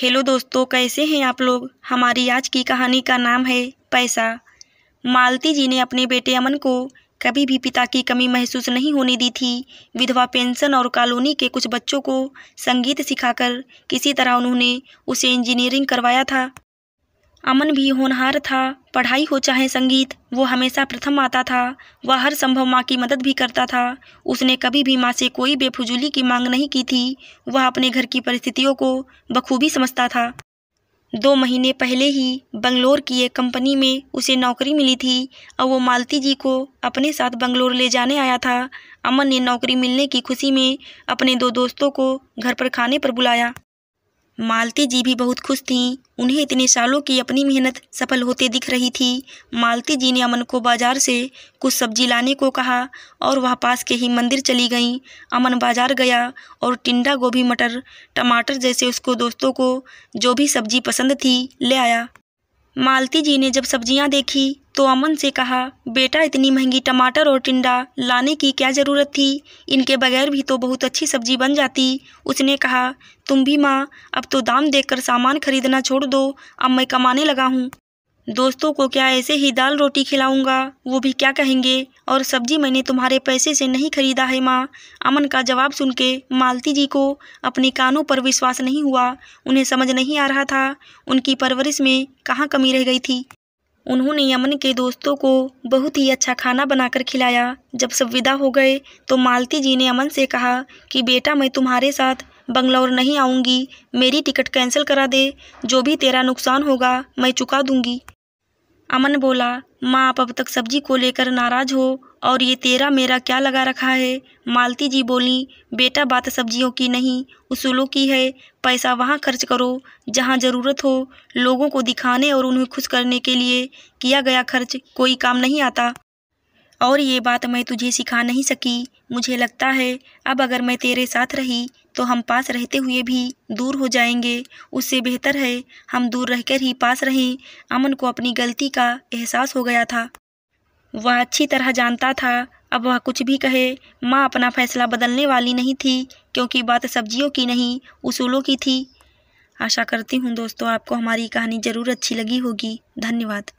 hello दोस्तों कैसे हैं आप लोग हमारी आज की कहानी का नाम है पैसा मालती जी ने अपने बेटे अमन को कभी भी पिता की कमी महसूस नहीं होने दी थी विधवा पेंशन और कॉलोनी के कुछ बच्चों को संगीत सिखाकर किसी तरह उन्होंने उसे इंजीनियरिंग करवाया था अमन भी होनहार था पढ़ाई हो चाहे संगीत वो हमेशा प्रथम आता था वह हर संभव माँ की मदद भी करता था उसने कभी भी माँ से कोई बेफजूली की मांग नहीं की थी वह अपने घर की परिस्थितियों को बखूबी समझता था दो महीने पहले ही बंगलोर की एक कंपनी में उसे नौकरी मिली थी और वो मालती जी को अपने साथ बंगलोर ले जाने आया था अमन ने नौकरी मिलने की खुशी में अपने दो दोस्तों को घर पर खाने पर बुलाया मालती जी भी बहुत खुश थीं उन्हें इतने सालों की अपनी मेहनत सफल होते दिख रही थी मालती जी ने अमन को बाजार से कुछ सब्जी लाने को कहा और वह पास के ही मंदिर चली गईं अमन बाजार गया और टिंडा गोभी मटर टमाटर जैसे उसको दोस्तों को जो भी सब्जी पसंद थी ले आया मालती जी ने जब सब्जियां देखी तो अमन से कहा बेटा इतनी महंगी टमाटर और टिंडा लाने की क्या ज़रूरत थी इनके बगैर भी तो बहुत अच्छी सब्जी बन जाती उसने कहा तुम भी माँ अब तो दाम देखकर सामान खरीदना छोड़ दो अब मैं कमाने लगा हूँ दोस्तों को क्या ऐसे ही दाल रोटी खिलाऊंगा वो भी क्या कहेंगे और सब्जी मैंने तुम्हारे पैसे से नहीं खरीदा है माँ अमन का जवाब सुन के मालती जी को अपने कानों पर विश्वास नहीं हुआ उन्हें समझ नहीं आ रहा था उनकी परवरिश में कहाँ कमी रह गई थी उन्होंने अमन के दोस्तों को बहुत ही अच्छा खाना बनाकर खिलाया जब सब विदा हो गए तो मालती जी ने अमन से कहा कि बेटा मैं तुम्हारे साथ बंगलौर नहीं आऊँगी मेरी टिकट कैंसिल करा दे जो भी तेरा नुकसान होगा मैं चुका दूँगी अमन बोला माँ आप अब तक सब्जी को लेकर नाराज हो और ये तेरा मेरा क्या लगा रखा है मालती जी बोली बेटा बात सब्जियों की नहीं उसूलों की है पैसा वहाँ खर्च करो जहाँ ज़रूरत हो लोगों को दिखाने और उन्हें खुश करने के लिए किया गया खर्च कोई काम नहीं आता और ये बात मैं तुझे सिखा नहीं सकी मुझे लगता है अब अगर मैं तेरे साथ रही तो हम पास रहते हुए भी दूर हो जाएंगे उससे बेहतर है हम दूर रहकर ही पास रहें अमन को अपनी गलती का एहसास हो गया था वह अच्छी तरह जानता था अब वह कुछ भी कहे माँ अपना फैसला बदलने वाली नहीं थी क्योंकि बात सब्जियों की नहीं उसूलों की थी आशा करती हूँ दोस्तों आपको हमारी कहानी ज़रूर अच्छी लगी होगी धन्यवाद